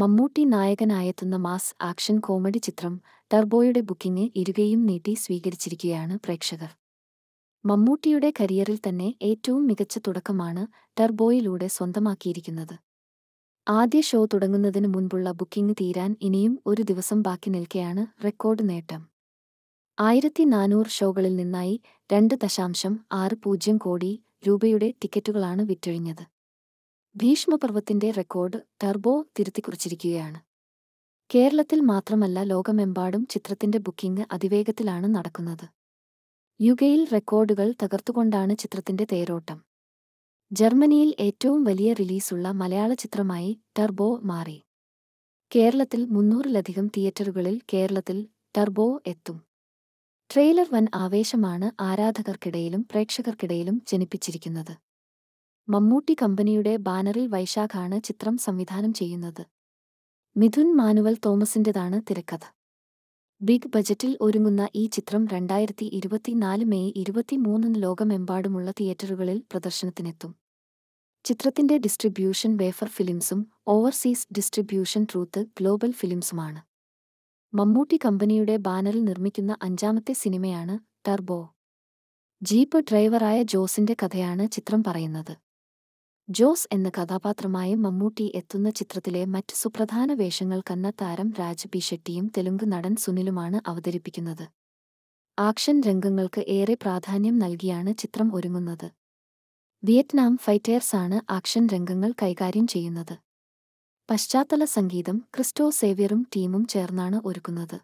മമ്മൂട്ടി നായകനായെത്തുന്ന mass action comedy ചിത്രം ടർബോയുടെ ബുക്കിംഗ് ഇരുകയും നീട്ടി സ്വീകരിച്ചിരിക്കുകയാണ് പ്രേക്ഷകർ മമ്മൂട്ടിയുടെ കരിയറിൽ തന്നെ ഏറ്റവും മികച്ച തുടക്കമാണ് ടർബോയിലൂടെ സ്വന്തമാക്കിയിരിക്കുന്നത് ആദ്യ ഷോ തുടങ്ങുന്നതിന് മുൻപുള്ള ബുക്കിംഗ് തീരാൻ ഇനിയും ഒരു ദിവസം ബാക്കി നിൽക്കെയാണ് റെക്കോർഡ് നേട്ടം ആയിരത്തി നാനൂറ് ഷോകളിൽ നിന്നായി രണ്ട് ദശാംശം ആറ് പൂജ്യം കോടി രൂപയുടെ ടിക്കറ്റുകളാണ് വിറ്റഴിഞ്ഞത് ഭീഷ്മപർവത്തിന്റെ റെക്കോർഡ് ടർബോ തിരുത്തിക്കുറിച്ചിരിക്കുകയാണ് കേരളത്തിൽ മാത്രമല്ല ലോകമെമ്പാടും ചിത്രത്തിന്റെ ബുക്കിംഗ് അതിവേഗത്തിലാണ് നടക്കുന്നത് യുഗയിൽ റെക്കോർഡുകൾ തകർത്തുകൊണ്ടാണ് ചിത്രത്തിന്റെ തേരോട്ടം ജർമ്മനിയിൽ ഏറ്റവും വലിയ റിലീസുള്ള മലയാള ചിത്രമായി ടർബോ മാറി കേരളത്തിൽ മുന്നൂറിലധികം തിയേറ്ററുകളിൽ കേരളത്തിൽ ടർബോ എത്തും ട്രെയിലർ വൻ ആവേശമാണ് ആരാധകർക്കിടയിലും പ്രേക്ഷകർക്കിടയിലും ജനിപ്പിച്ചിരിക്കുന്നത് മമ്മൂട്ടി കമ്പനിയുടെ ബാനറിൽ വൈശാഖാണ് ചിത്രം സംവിധാനം ചെയ്യുന്നത് മിഥുൻ മാനുവൽ തോമസിൻ്റെതാണ് തിരക്കഥ ബിഗ് ബജറ്റിൽ ഒരുങ്ങുന്ന ഈ ചിത്രം രണ്ടായിരത്തി ഇരുപത്തിനാല് മെയ് ഇരുപത്തിമൂന്നിന് ലോകമെമ്പാടുമുള്ള തിയേറ്ററുകളിൽ പ്രദർശനത്തിനെത്തും ചിത്രത്തിന്റെ ഡിസ്ട്രിബ്യൂഷൻ വേഫർ ഫിലിംസും ഓവർസീസ് ഡിസ്ട്രിബ്യൂഷൻ ട്രൂത്ത് ഗ്ലോബൽ ഫിലിംസുമാണ് മമ്മൂട്ടി കമ്പനിയുടെ ബാനറിൽ നിർമ്മിക്കുന്ന അഞ്ചാമത്തെ സിനിമയാണ് ടർബോ ജീപ്പ് ഡ്രൈവറായ ജോസിന്റെ കഥയാണ് ചിത്രം പറയുന്നത് ജോസ് എന്ന കഥാപാത്രമായി മമ്മൂട്ടി എത്തുന്ന ചിത്രത്തിലെ മറ്റ് സുപ്രധാന വേഷങ്ങൾ കന്ന താരം രാജ് പി ഷെട്ടിയും തെലുങ്ക് നടൻ സുനിലുമാണ് അവതരിപ്പിക്കുന്നത് ആക്ഷൻ രംഗങ്ങൾക്ക് ഏറെ പ്രാധാന്യം നൽകിയാണ് ചിത്രം ഒരുങ്ങുന്നത് വിയറ്റ്നാം ഫൈറ്റേഴ്സാണ് ആക്ഷൻ രംഗങ്ങൾ കൈകാര്യം ചെയ്യുന്നത് പശ്ചാത്തല സംഗീതം ക്രിസ്റ്റോ സേവ്യറും ടീമും ചേർന്നാണ് ഒരുക്കുന്നത്